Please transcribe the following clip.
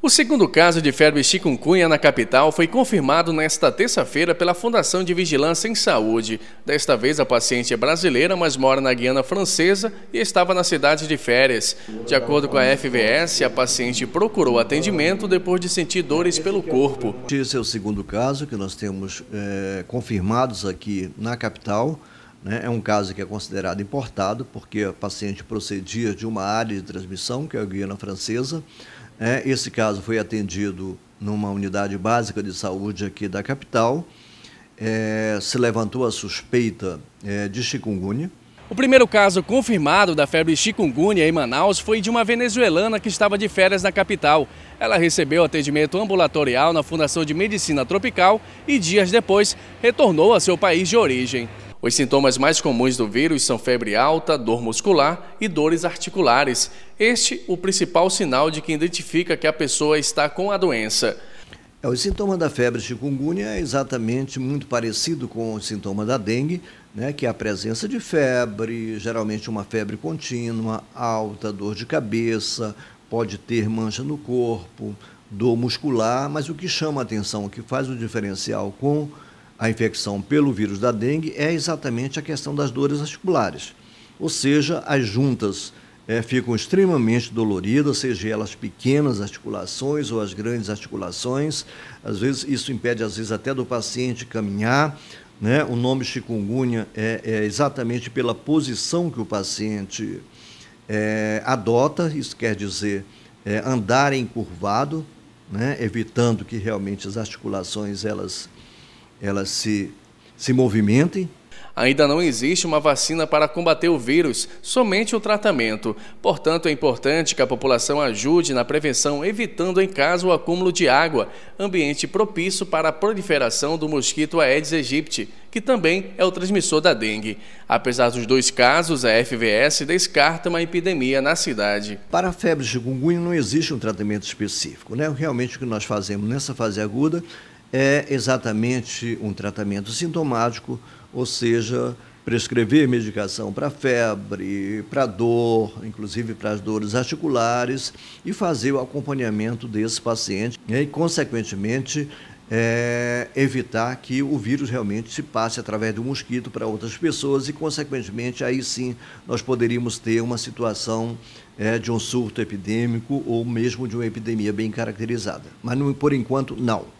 O segundo caso de febre chikungunya na capital foi confirmado nesta terça-feira pela Fundação de Vigilância em Saúde. Desta vez, a paciente é brasileira, mas mora na Guiana Francesa e estava na cidade de férias. De acordo com a FVS, a paciente procurou atendimento depois de sentir dores pelo corpo. Esse é o segundo caso que nós temos é, confirmados aqui na capital. Né? É um caso que é considerado importado, porque a paciente procedia de uma área de transmissão, que é a Guiana Francesa, é, esse caso foi atendido numa unidade básica de saúde aqui da capital. É, se levantou a suspeita é, de chikungunya. O primeiro caso confirmado da febre chikungunya em Manaus foi de uma venezuelana que estava de férias na capital. Ela recebeu atendimento ambulatorial na Fundação de Medicina Tropical e dias depois retornou ao seu país de origem. Os sintomas mais comuns do vírus são febre alta, dor muscular e dores articulares. Este o principal sinal de que identifica que a pessoa está com a doença. É, o sintoma da febre chikungunya é exatamente muito parecido com o sintoma da dengue, né, que é a presença de febre, geralmente uma febre contínua, alta, dor de cabeça, pode ter mancha no corpo, dor muscular, mas o que chama a atenção, o que faz o diferencial com a infecção pelo vírus da dengue é exatamente a questão das dores articulares. Ou seja, as juntas é, ficam extremamente doloridas, seja elas pequenas articulações ou as grandes articulações. Às vezes isso impede, às vezes, até do paciente caminhar. Né? O nome chikungunya é, é exatamente pela posição que o paciente é, adota, isso quer dizer é, andar encurvado, né? evitando que realmente as articulações elas elas se, se movimentem. Ainda não existe uma vacina para combater o vírus, somente o tratamento. Portanto, é importante que a população ajude na prevenção, evitando em casa o acúmulo de água, ambiente propício para a proliferação do mosquito Aedes aegypti, que também é o transmissor da dengue. Apesar dos dois casos, a FVS descarta uma epidemia na cidade. Para a febre chikungunya não existe um tratamento específico. Né? Realmente o que nós fazemos nessa fase aguda é exatamente um tratamento sintomático, ou seja, prescrever medicação para febre, para dor, inclusive para as dores articulares, e fazer o acompanhamento desse paciente né, e, consequentemente, é, evitar que o vírus realmente se passe através do mosquito para outras pessoas e, consequentemente, aí sim nós poderíamos ter uma situação é, de um surto epidêmico ou mesmo de uma epidemia bem caracterizada. Mas, por enquanto, não.